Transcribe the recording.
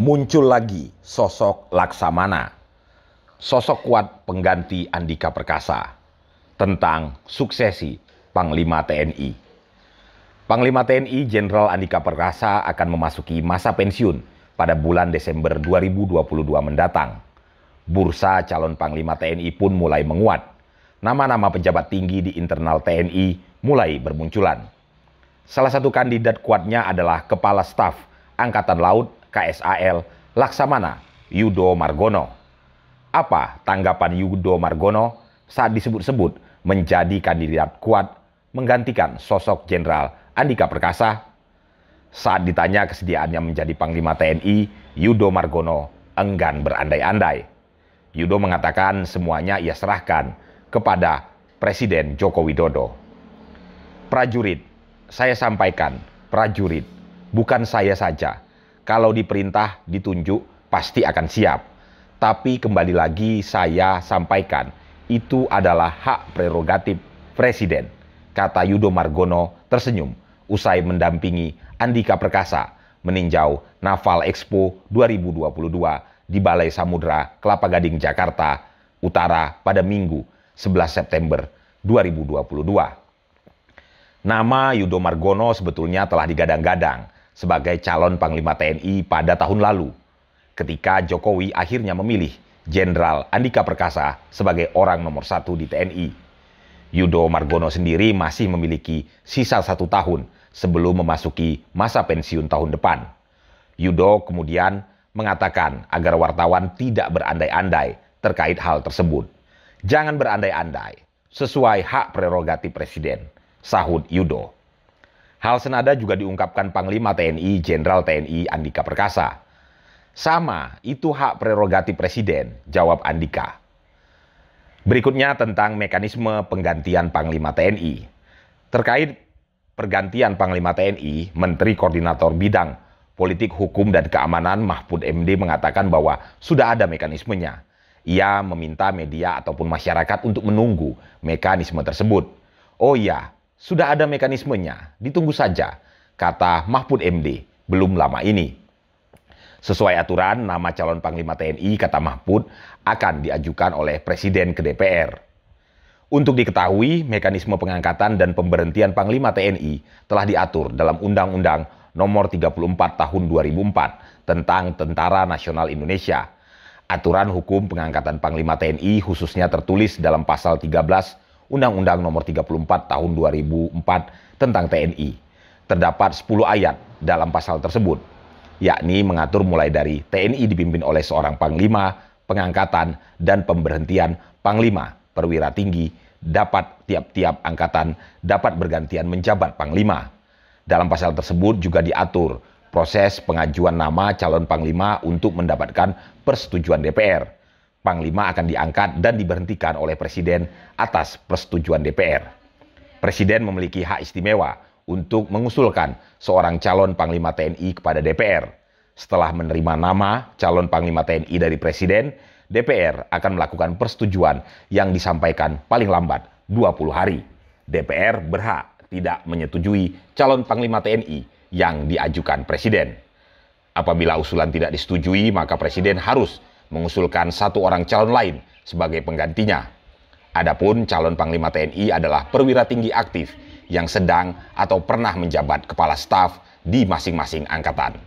muncul lagi sosok Laksamana, sosok kuat pengganti Andika Perkasa tentang suksesi Panglima TNI. Panglima TNI Jenderal Andika Perkasa akan memasuki masa pensiun pada bulan Desember 2022 mendatang. Bursa calon Panglima TNI pun mulai menguat. Nama-nama pejabat tinggi di internal TNI mulai bermunculan. Salah satu kandidat kuatnya adalah Kepala Staf Angkatan Laut KSAL Laksamana Yudo Margono. Apa tanggapan Yudo Margono saat disebut-sebut menjadi kandidat kuat menggantikan sosok Jenderal Andika Perkasa? Saat ditanya kesediaannya menjadi Panglima TNI, Yudo Margono enggan berandai-andai. Yudo mengatakan semuanya ia serahkan kepada Presiden Joko Widodo. Prajurit, saya sampaikan, prajurit, bukan saya saja, kalau diperintah, ditunjuk, pasti akan siap. Tapi kembali lagi saya sampaikan, itu adalah hak prerogatif Presiden, kata Yudo Margono tersenyum usai mendampingi Andika Perkasa meninjau Naval Expo 2022 di Balai Samudra Kelapa Gading, Jakarta Utara pada Minggu 11 September 2022. Nama Yudo Margono sebetulnya telah digadang-gadang sebagai calon Panglima TNI pada tahun lalu, ketika Jokowi akhirnya memilih Jenderal Andika Perkasa sebagai orang nomor satu di TNI. Yudo Margono sendiri masih memiliki sisa satu tahun sebelum memasuki masa pensiun tahun depan. Yudo kemudian mengatakan agar wartawan tidak berandai-andai terkait hal tersebut. Jangan berandai-andai, sesuai hak prerogatif Presiden, sahut Yudo. Hal senada juga diungkapkan Panglima TNI Jenderal TNI Andika Perkasa. Sama, itu hak prerogatif presiden, jawab Andika. Berikutnya tentang mekanisme penggantian Panglima TNI. Terkait pergantian Panglima TNI, Menteri Koordinator Bidang Politik Hukum dan Keamanan Mahfud MD mengatakan bahwa sudah ada mekanismenya. Ia meminta media ataupun masyarakat untuk menunggu mekanisme tersebut. Oh iya, sudah ada mekanismenya, ditunggu saja, kata Mahfud MD belum lama ini. Sesuai aturan, nama calon Panglima TNI, kata Mahfud, akan diajukan oleh Presiden ke DPR. Untuk diketahui, mekanisme pengangkatan dan pemberhentian Panglima TNI telah diatur dalam Undang-Undang Nomor 34 Tahun 2004 tentang Tentara Nasional Indonesia. Aturan hukum pengangkatan Panglima TNI khususnya tertulis dalam pasal 13 Undang-Undang Nomor 34 Tahun 2004 tentang TNI. Terdapat 10 ayat dalam pasal tersebut, yakni mengatur mulai dari TNI dipimpin oleh seorang panglima, pengangkatan, dan pemberhentian panglima, perwira tinggi, dapat tiap-tiap angkatan dapat bergantian menjabat panglima. Dalam pasal tersebut juga diatur proses pengajuan nama calon panglima untuk mendapatkan persetujuan DPR. Panglima akan diangkat dan diberhentikan oleh Presiden atas persetujuan DPR. Presiden memiliki hak istimewa untuk mengusulkan seorang calon Panglima TNI kepada DPR. Setelah menerima nama calon Panglima TNI dari Presiden, DPR akan melakukan persetujuan yang disampaikan paling lambat 20 hari. DPR berhak tidak menyetujui calon Panglima TNI yang diajukan Presiden. Apabila usulan tidak disetujui, maka Presiden harus mengusulkan satu orang calon lain sebagai penggantinya. Adapun calon Panglima TNI adalah perwira tinggi aktif yang sedang atau pernah menjabat kepala staf di masing-masing angkatan.